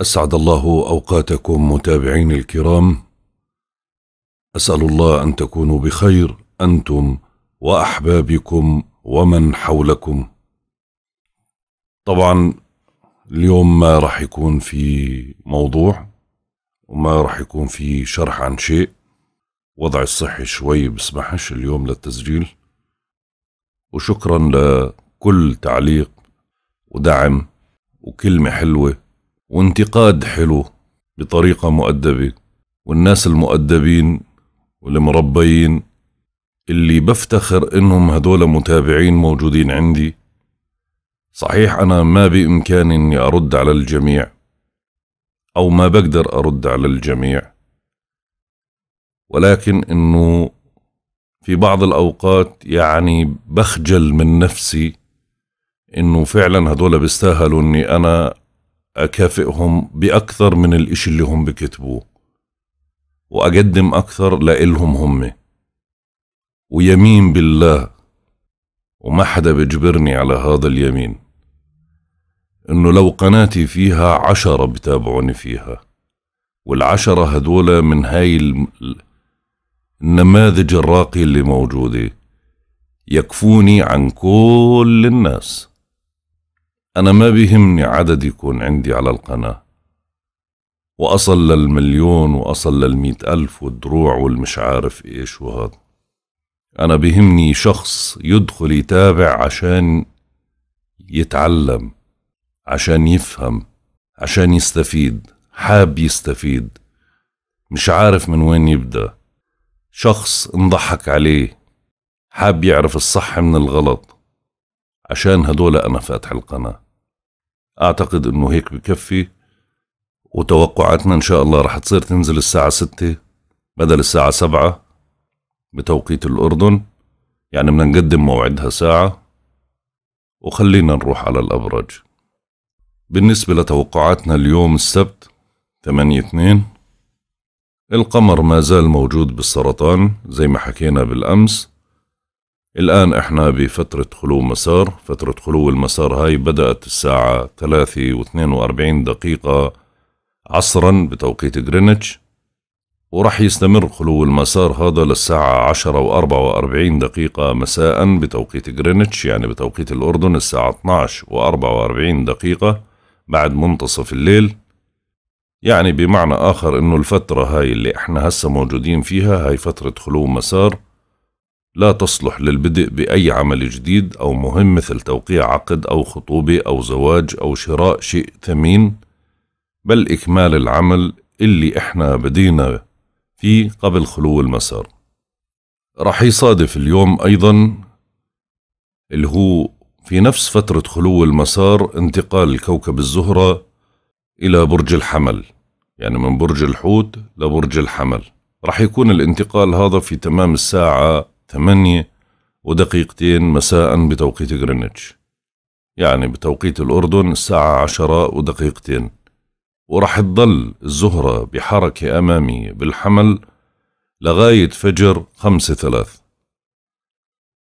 اسعد الله اوقاتكم متابعين الكرام اسال الله ان تكونوا بخير انتم واحبابكم ومن حولكم طبعا اليوم ما راح يكون في موضوع وما راح يكون في شرح عن شيء وضعي الصحي شوي بسمحش اليوم للتسجيل وشكرا لكل تعليق ودعم وكلمة حلوة وانتقاد حلو بطريقة مؤدبة والناس المؤدبين والمربيين اللي بفتخر انهم هدول متابعين موجودين عندي صحيح انا ما بامكاني اني ارد على الجميع او ما بقدر ارد على الجميع ولكن انه في بعض الاوقات يعني بخجل من نفسي انه فعلا هدول بيستاهلوا اني انا أكافئهم بأكثر من الإشي اللي هم بكتبوه وأقدم أكثر لإلهم هم ويمين بالله وما حدا بيجبرني على هذا اليمين إنه لو قناتي فيها عشرة بتابعوني فيها والعشرة هدول من هاي النماذج الراقي اللي موجوده يكفوني عن كل الناس أنا ما بيهمني عدد يكون عندي على القناة وأصل للمليون وأصل للمئة ألف والدروع والمش عارف إيش وهذا أنا بيهمني شخص يدخل يتابع عشان يتعلم عشان يفهم عشان يستفيد حاب يستفيد مش عارف من وين يبدأ شخص انضحك عليه حاب يعرف الصح من الغلط عشان هدول أنا فاتح القناة أعتقد إنه هيك بكفي وتوقعاتنا إن شاء الله رح تصير تنزل الساعة ستة بدل الساعة سبعة بتوقيت الأردن يعني بدنا نقدم موعدها ساعة وخلينا نروح على الأبرج بالنسبة لتوقعاتنا اليوم السبت ثمانية اثنين القمر ما زال موجود بالسرطان زي ما حكينا بالأمس الآن إحنا بفترة خلو مسار فترة خلو المسار هاي بدأت الساعة ثلاثة واثنين وأربعين دقيقة عصرا بتوقيت غرينتش ورح يستمر خلو المسار هذا للساعة عشرة وأربعة وأربعين دقيقة مساء بتوقيت غرينتش يعني بتوقيت الأردن الساعة اتناش وأربعة وأربعين دقيقة بعد منتصف الليل يعني بمعنى آخر إنه الفترة هاي اللي إحنا هسه موجودين فيها هاي فترة خلو مسار لا تصلح للبدء بأي عمل جديد أو مهم مثل توقيع عقد أو خطوبة أو زواج أو شراء شيء ثمين بل إكمال العمل اللي إحنا بدينا فيه قبل خلو المسار رح يصادف اليوم أيضا اللي هو في نفس فترة خلو المسار انتقال كوكب الزهرة إلى برج الحمل يعني من برج الحوت لبرج الحمل رح يكون الانتقال هذا في تمام الساعة ثمانية ودقيقتين مساء بتوقيت غرينتش يعني بتوقيت الأردن الساعة عشرة ودقيقتين ورح تضل الزهرة بحركة أمامية بالحمل لغاية فجر خمسة ثلاث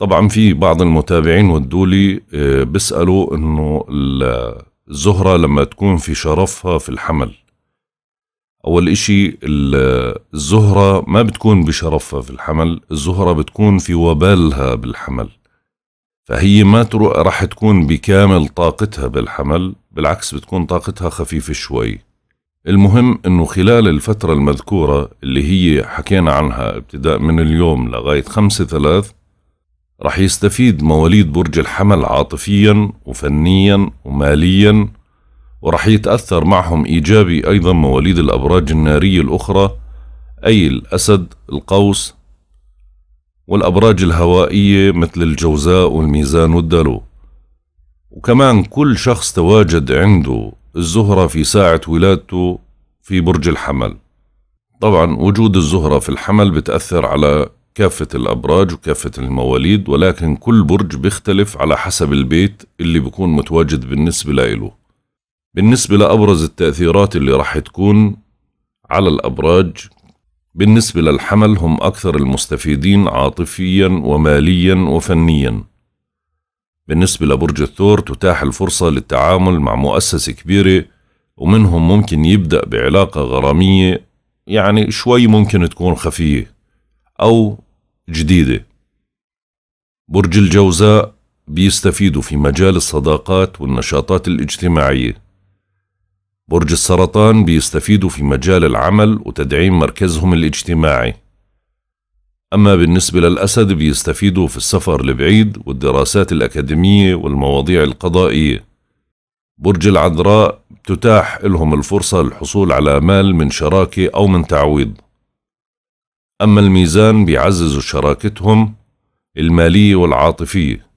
طبعا في بعض المتابعين والدولي آه، بيسألوا انه الزهرة لما تكون في شرفها في الحمل أول إشي الزهرة ما بتكون بشرفها في الحمل الزهرة بتكون في وبالها بالحمل فهي ما راح تكون بكامل طاقتها بالحمل بالعكس بتكون طاقتها خفيفة شوي المهم أنه خلال الفترة المذكورة اللي هي حكينا عنها ابتداء من اليوم لغاية خمسة ثلاث راح يستفيد مواليد برج الحمل عاطفيا وفنيا وماليا ورح يتأثر معهم إيجابي أيضا مواليد الأبراج النارية الأخرى أي الأسد القوس والأبراج الهوائية مثل الجوزاء والميزان والدلو وكمان كل شخص تواجد عنده الزهرة في ساعة ولادته في برج الحمل طبعا وجود الزهرة في الحمل بتأثر على كافة الأبراج وكافة المواليد ولكن كل برج بيختلف على حسب البيت اللي بيكون متواجد بالنسبة له بالنسبة لأبرز التأثيرات اللي راح تكون على الأبراج بالنسبة للحمل هم أكثر المستفيدين عاطفيا وماليا وفنيا بالنسبة لبرج الثور تتاح الفرصة للتعامل مع مؤسسة كبيرة ومنهم ممكن يبدأ بعلاقة غرامية يعني شوي ممكن تكون خفية أو جديدة برج الجوزاء بيستفيدوا في مجال الصداقات والنشاطات الاجتماعية برج السرطان بيستفيدوا في مجال العمل وتدعيم مركزهم الاجتماعي أما بالنسبة للأسد بيستفيدوا في السفر لبعيد والدراسات الأكاديمية والمواضيع القضائية برج العذراء تتاح لهم الفرصة للحصول على مال من شراكة أو من تعويض أما الميزان بيعززوا شراكتهم المالية والعاطفية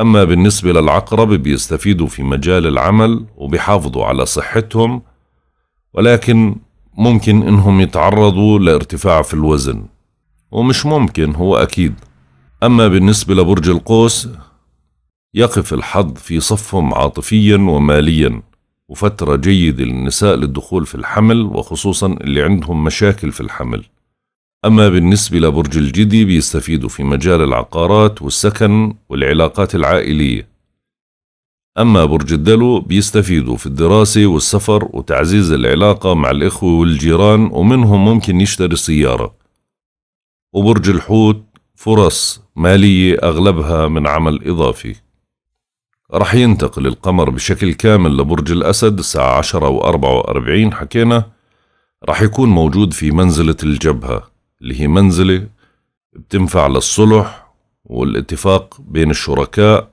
أما بالنسبة للعقرب بيستفيدوا في مجال العمل وبيحافظوا على صحتهم ولكن ممكن إنهم يتعرضوا لارتفاع في الوزن ومش ممكن هو أكيد أما بالنسبة لبرج القوس يقف الحظ في صفهم عاطفيا وماليا وفترة جيدة للنساء للدخول في الحمل وخصوصا اللي عندهم مشاكل في الحمل أما بالنسبة لبرج الجدي بيستفيدوا في مجال العقارات والسكن والعلاقات العائلية أما برج الدلو بيستفيدوا في الدراسة والسفر وتعزيز العلاقة مع الإخوة والجيران ومنهم ممكن يشتري سيارة وبرج الحوت فرص مالية أغلبها من عمل إضافي رح ينتقل القمر بشكل كامل لبرج الأسد الساعة 10 و44 حكينا رح يكون موجود في منزلة الجبهة اللي هي منزلة بتنفع للصلح والاتفاق بين الشركاء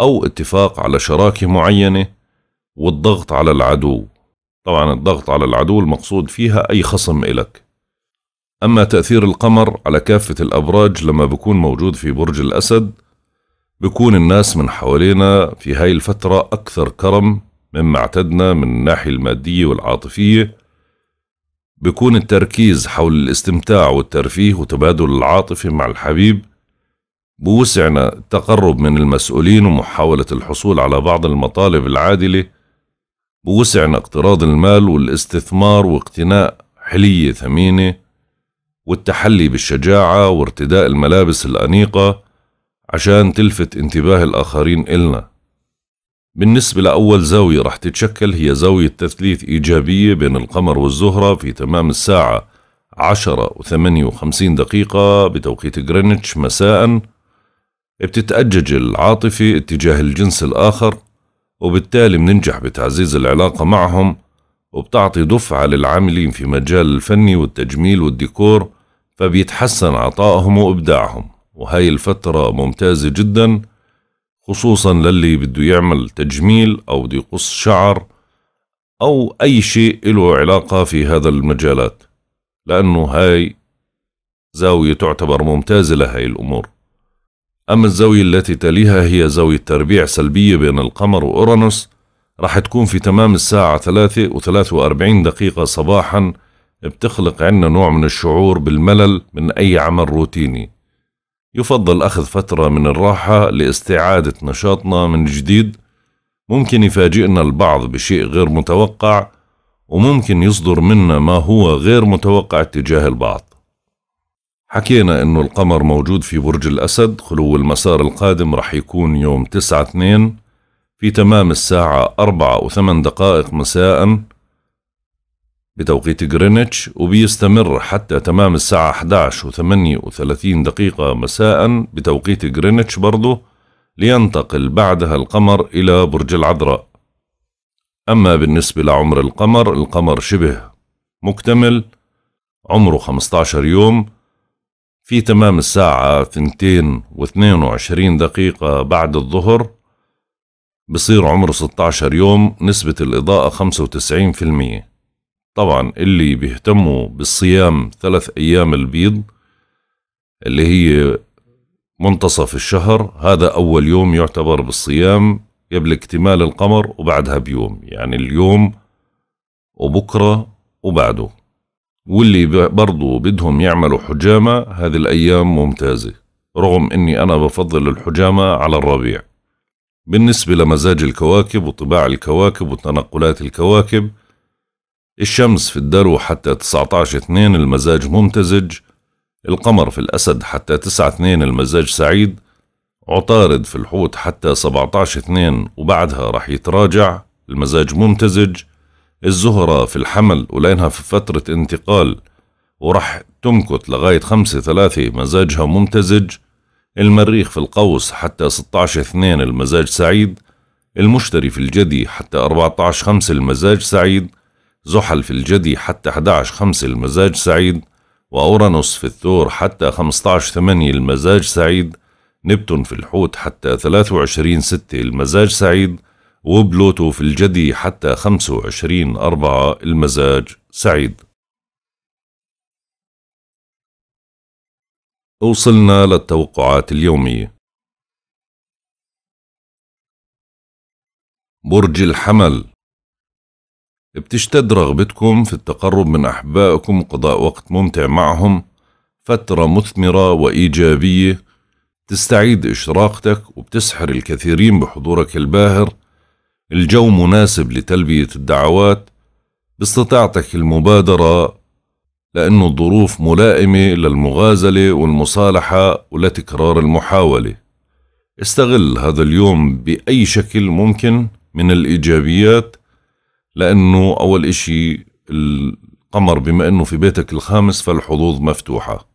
أو اتفاق على شراكة معينة والضغط على العدو طبعا الضغط على العدو المقصود فيها أي خصم إلك أما تأثير القمر على كافة الأبراج لما بكون موجود في برج الأسد بكون الناس من حوالينا في هاي الفترة أكثر كرم مما اعتدنا من الناحية المادية والعاطفية بيكون التركيز حول الاستمتاع والترفيه وتبادل العاطفة مع الحبيب بوسعنا التقرب من المسؤولين ومحاولة الحصول على بعض المطالب العادلة بوسعنا اقتراض المال والاستثمار واقتناء حلية ثمينة والتحلي بالشجاعة وارتداء الملابس الأنيقة عشان تلفت انتباه الآخرين إلنا بالنسبة لأول زاوية رح تتشكل هي زاوية تثليث إيجابية بين القمر والزهرة في تمام الساعة عشرة وثمانية وخمسين دقيقة بتوقيت غرينتش مساء بتتأجج العاطفة اتجاه الجنس الآخر وبالتالي بننجح بتعزيز العلاقة معهم وبتعطي دفعة للعاملين في مجال الفني والتجميل والديكور فبيتحسن عطائهم وإبداعهم وهاي الفترة ممتازة جداً خصوصا للي بده يعمل تجميل أو بده يقص شعر أو أي شيء له علاقة في هذا المجالات لأنه هاي زاوية تعتبر ممتازة لهي الأمور أما الزاوية التي تليها هي زاوية تربيع سلبية بين القمر وأورانوس راح تكون في تمام الساعة 3 و43 دقيقة صباحا بتخلق عنا نوع من الشعور بالملل من أي عمل روتيني يفضل أخذ فترة من الراحة لاستعادة نشاطنا من جديد ممكن يفاجئنا البعض بشيء غير متوقع وممكن يصدر منا ما هو غير متوقع تجاه البعض حكينا أنه القمر موجود في برج الأسد خلو المسار القادم رح يكون يوم 9 2 في تمام الساعة 4 و8 دقائق مساءً بتوقيت غرينتش وبيستمر حتى تمام الساعة 11 و 38 دقيقة مساء بتوقيت غرينتش برضو لينتقل بعدها القمر إلى برج العذراء أما بالنسبة لعمر القمر القمر شبه مكتمل عمره 15 يوم في تمام الساعة 2 و22 دقيقة بعد الظهر بصير عمره 16 يوم نسبة الإضاءة 95% طبعا اللي بيهتموا بالصيام ثلاث أيام البيض اللي هي منتصف الشهر هذا أول يوم يعتبر بالصيام قبل اكتمال القمر وبعدها بيوم يعني اليوم وبكرة وبعده واللي برضو بدهم يعملوا حجامة هذه الأيام ممتازة رغم أني أنا بفضل الحجامة على الربيع بالنسبة لمزاج الكواكب وطباع الكواكب وتنقلات الكواكب الشمس في الدرو حتى 19 2 المزاج ممتزج القمر في الأسد حتى 9 2 المزاج سعيد عطارد في الحوت حتى 17 2 وبعدها رح يتراجع المزاج ممتزج الزهرة في الحمل ولينها في فترة انتقال وراح تمكت لغاية 5 3 مزاجها ممتزج المريخ في القوس حتى 16 2 المزاج سعيد المشتري في الجدي حتى 14 5 المزاج سعيد زحل في الجدي حتى 11 5 المزاج سعيد وأورانوس في الثور حتى 15 8 المزاج سعيد نبتون في الحوت حتى 23 6 المزاج سعيد وبلوتو في الجدي حتى 25 4 المزاج سعيد وصلنا للتوقعات اليومية برج الحمل بتشتد رغبتكم في التقرب من أحبائكم وقضاء وقت ممتع معهم فترة مثمرة وإيجابية تستعيد إشراقتك وبتسحر الكثيرين بحضورك الباهر الجو مناسب لتلبية الدعوات باستطاعتك المبادرة لأن الظروف ملائمة للمغازلة والمصالحة ولتكرار المحاولة استغل هذا اليوم بأي شكل ممكن من الإيجابيات لأنه أول إشي القمر بما أنه في بيتك الخامس فالحظوظ مفتوحة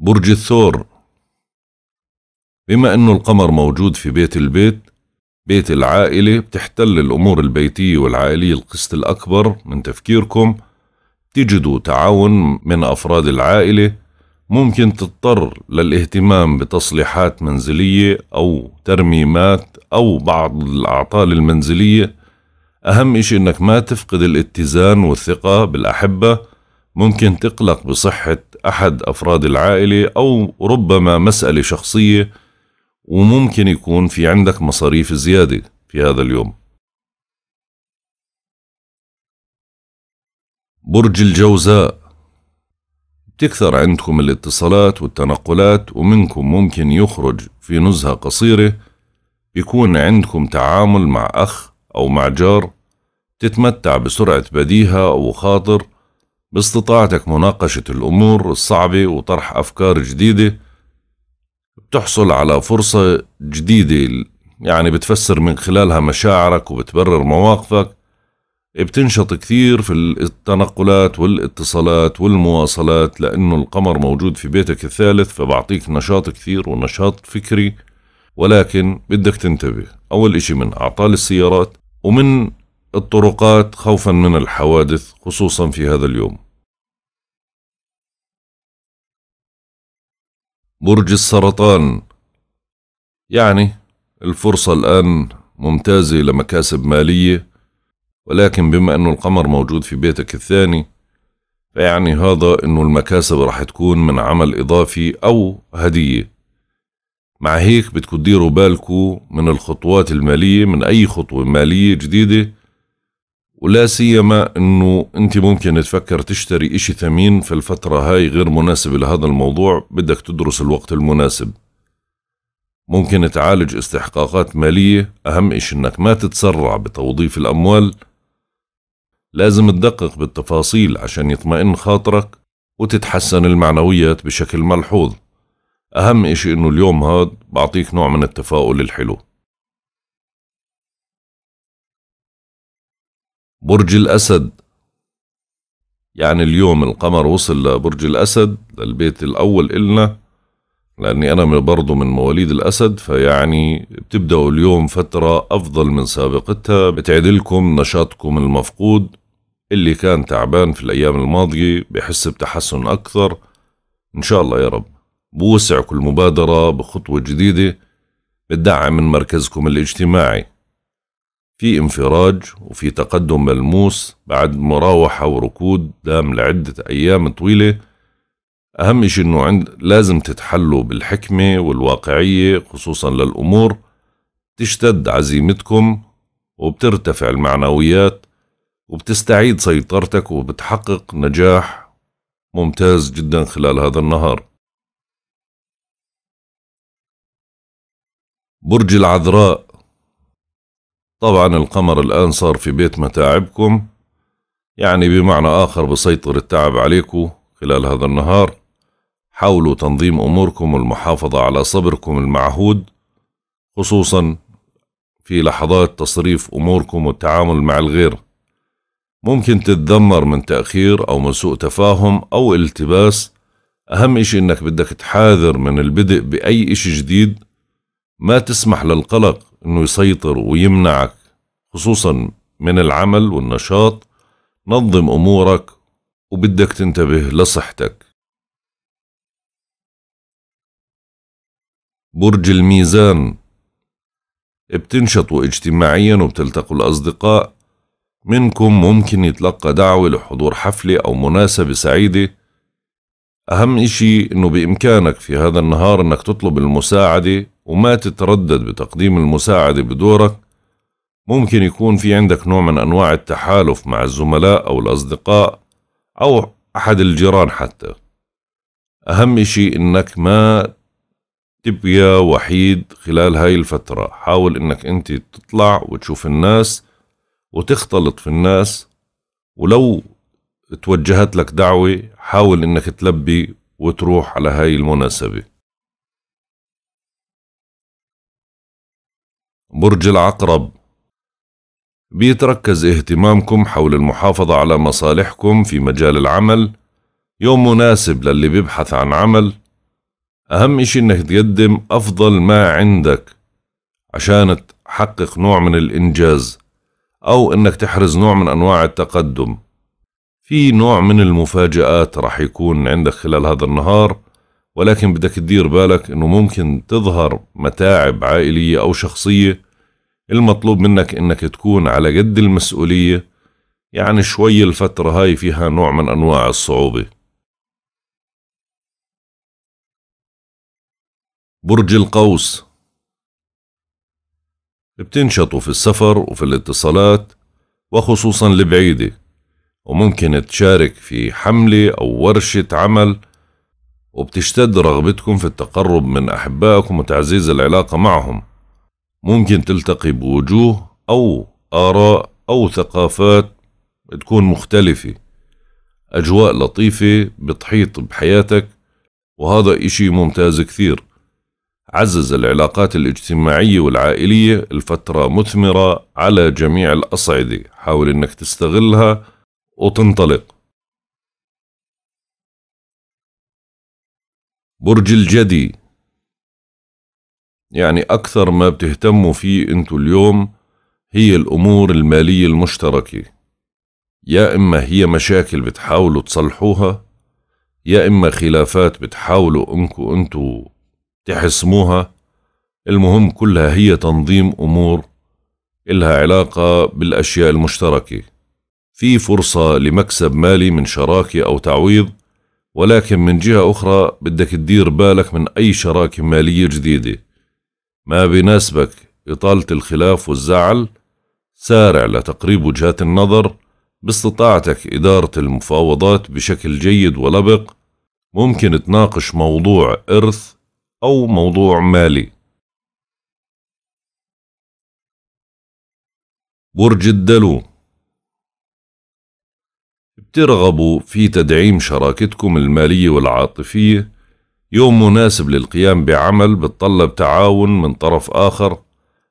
برج الثور بما أنه القمر موجود في بيت البيت بيت العائلة بتحتل الأمور البيتية والعائلية القسط الأكبر من تفكيركم تجدوا تعاون من أفراد العائلة ممكن تضطر للاهتمام بتصليحات منزلية أو ترميمات أو بعض الأعطال المنزلية أهم إشي إنك ما تفقد الاتزان والثقة بالأحبة ممكن تقلق بصحة أحد أفراد العائلة أو ربما مسألة شخصية وممكن يكون في عندك مصاريف زيادة في هذا اليوم برج الجوزاء تكثر عندكم الاتصالات والتنقلات ومنكم ممكن يخرج في نزهة قصيرة يكون عندكم تعامل مع أخ أو مع جار تتمتع بسرعة بديهة أو خاطر باستطاعتك مناقشة الأمور الصعبة وطرح أفكار جديدة بتحصل على فرصة جديدة يعني بتفسر من خلالها مشاعرك وبتبرر مواقفك بتنشط كثير في التنقلات والاتصالات والمواصلات لأنه القمر موجود في بيتك الثالث فبعطيك نشاط كثير ونشاط فكري ولكن بدك تنتبه أول إشي من أعطال السيارات ومن الطرقات خوفا من الحوادث خصوصا في هذا اليوم برج السرطان يعني الفرصة الآن ممتازة لمكاسب مالية ولكن بما أنه القمر موجود في بيتك الثاني فيعني هذا أنه المكاسب راح تكون من عمل إضافي أو هدية مع هيك بتكون ديروا بالكو من الخطوات المالية من أي خطوة مالية جديدة ولا سيما أنه أنت ممكن تفكر تشتري إشي ثمين في الفترة هاي غير مناسبة لهذا الموضوع بدك تدرس الوقت المناسب ممكن تعالج استحقاقات مالية أهم إشي أنك ما تتسرع بتوظيف الأموال لازم تدقق بالتفاصيل عشان يطمئن خاطرك وتتحسن المعنويات بشكل ملحوظ أهم إشي إنه اليوم هاد بعطيك نوع من التفاؤل الحلو برج الأسد يعني اليوم القمر وصل لبرج الأسد للبيت الأول إلنا لأني أنا برضو من مواليد الأسد فيعني بتبدأوا اليوم فترة أفضل من سابقتها بتعدلكم نشاطكم المفقود اللي كان تعبان في الأيام الماضية بحس بتحسن أكثر إن شاء الله يا رب بوسع كل مبادرة بخطوة جديدة بتدعم من مركزكم الاجتماعي في انفراج وفي تقدم ملموس بعد مراوحة وركود دام لعدة أيام طويلة أهم شيء أنه عند لازم تتحلوا بالحكمة والواقعية خصوصا للأمور تشتد عزيمتكم وبترتفع المعنويات وبتستعيد سيطرتك وبتحقق نجاح ممتاز جدا خلال هذا النهار برج العذراء طبعا القمر الآن صار في بيت متاعبكم يعني بمعنى آخر بسيطر التعب عليكم خلال هذا النهار حاولوا تنظيم أموركم والمحافظة على صبركم المعهود خصوصا في لحظات تصريف أموركم والتعامل مع الغير ممكن تتذمر من تأخير أو من سوء تفاهم أو التباس أهم إشي إنك بدك تحاذر من البدء بأي إشي جديد ما تسمح للقلق إنه يسيطر ويمنعك خصوصا من العمل والنشاط نظم أمورك وبدك تنتبه لصحتك برج الميزان بتنشطوا اجتماعيا وبتلتقوا الأصدقاء منكم ممكن يتلقى دعوة لحضور حفلة أو مناسبة سعيدة أهم إشي إنه بإمكانك في هذا النهار إنك تطلب المساعدة وما تتردد بتقديم المساعدة بدورك ممكن يكون في عندك نوع من أنواع التحالف مع الزملاء أو الأصدقاء أو أحد الجيران حتى أهم إشي إنك ما تبقى وحيد خلال هاي الفترة حاول إنك أنت تطلع وتشوف الناس وتختلط في الناس ولو توجهت لك دعوة حاول انك تلبي وتروح على هاي المناسبة برج العقرب بيتركز اهتمامكم حول المحافظة على مصالحكم في مجال العمل يوم مناسب للي بيبحث عن عمل أهم إشي إنك تقدم أفضل ما عندك عشان تحقق نوع من الإنجاز أو إنك تحرز نوع من أنواع التقدم في نوع من المفاجآت رح يكون عندك خلال هذا النهار ولكن بدك تدير بالك إنه ممكن تظهر متاعب عائلية أو شخصية المطلوب منك إنك تكون على قد المسؤولية يعني شوي الفترة هاي فيها نوع من أنواع الصعوبة برج القوس بتنشطوا في السفر وفي الاتصالات وخصوصا البعيدة وممكن تشارك في حملة أو ورشة عمل وبتشتد رغبتكم في التقرب من أحبائكم وتعزيز العلاقة معهم ممكن تلتقي بوجوه أو آراء أو ثقافات تكون مختلفة أجواء لطيفة بتحيط بحياتك وهذا إشي ممتاز كثير عزز العلاقات الاجتماعية والعائلية الفترة مثمرة على جميع الأصعدة حاول أنك تستغلها وتنطلق برج الجدي يعني أكثر ما بتهتموا فيه أنتوا اليوم هي الأمور المالية المشتركة يا إما هي مشاكل بتحاولوا تصلحوها يا إما خلافات بتحاولوا انكم أنتوا تحسموها المهم كلها هي تنظيم أمور إلها علاقة بالأشياء المشتركة في فرصة لمكسب مالي من شراكة أو تعويض ولكن من جهة أخرى بدك تدير بالك من أي شراكة مالية جديدة ما بيناسبك إطالة الخلاف والزعل سارع لتقريب وجهات النظر باستطاعتك إدارة المفاوضات بشكل جيد ولبق ممكن تناقش موضوع إرث أو موضوع مالي برج الدلو بترغبوا في تدعيم شراكتكم المالية والعاطفية يوم مناسب للقيام بعمل بتطلب تعاون من طرف آخر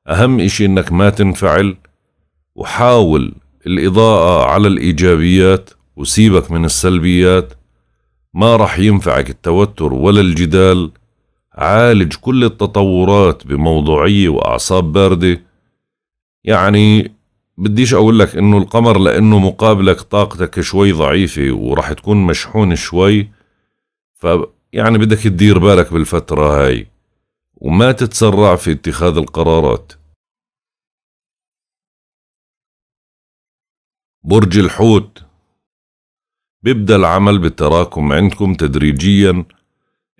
أهم إشي إنك ما تنفعل وحاول الإضاءة على الإيجابيات وسيبك من السلبيات ما رح ينفعك التوتر ولا الجدال عالج كل التطورات بموضوعية وأعصاب باردة يعني بديش أقول لك إنه القمر لأنه مقابلك طاقتك شوي ضعيفة وراح تكون مشحون شوي ف يعني بدك تدير بالك بالفترة هاي وما تتسرع في اتخاذ القرارات برج الحوت بيبدأ العمل بالتراكم عندكم تدريجياً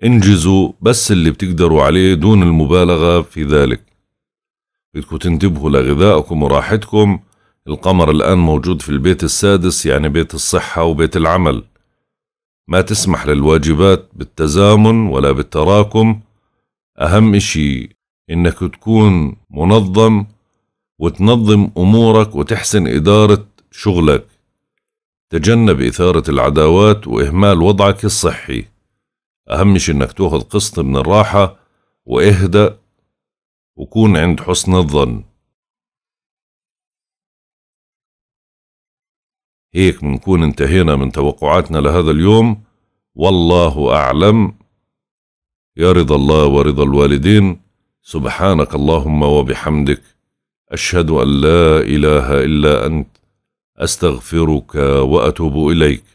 انجزوا بس اللي بتقدروا عليه دون المبالغة في ذلك بدكم تنتبهوا لغذائكم وراحتكم القمر الآن موجود في البيت السادس يعني بيت الصحة وبيت العمل ما تسمح للواجبات بالتزامن ولا بالتراكم أهم إشي إنك تكون منظم وتنظم أمورك وتحسن إدارة شغلك تجنب إثارة العداوات وإهمال وضعك الصحي أهم شيء إنك تأخذ قسط من الراحة واهدأ وكون عند حسن الظن هيك بنكون انتهينا من توقعاتنا لهذا اليوم والله أعلم يا رضا الله ورضا الوالدين سبحانك اللهم وبحمدك أشهد أن لا إله إلا أنت أستغفرك وأتوب إليك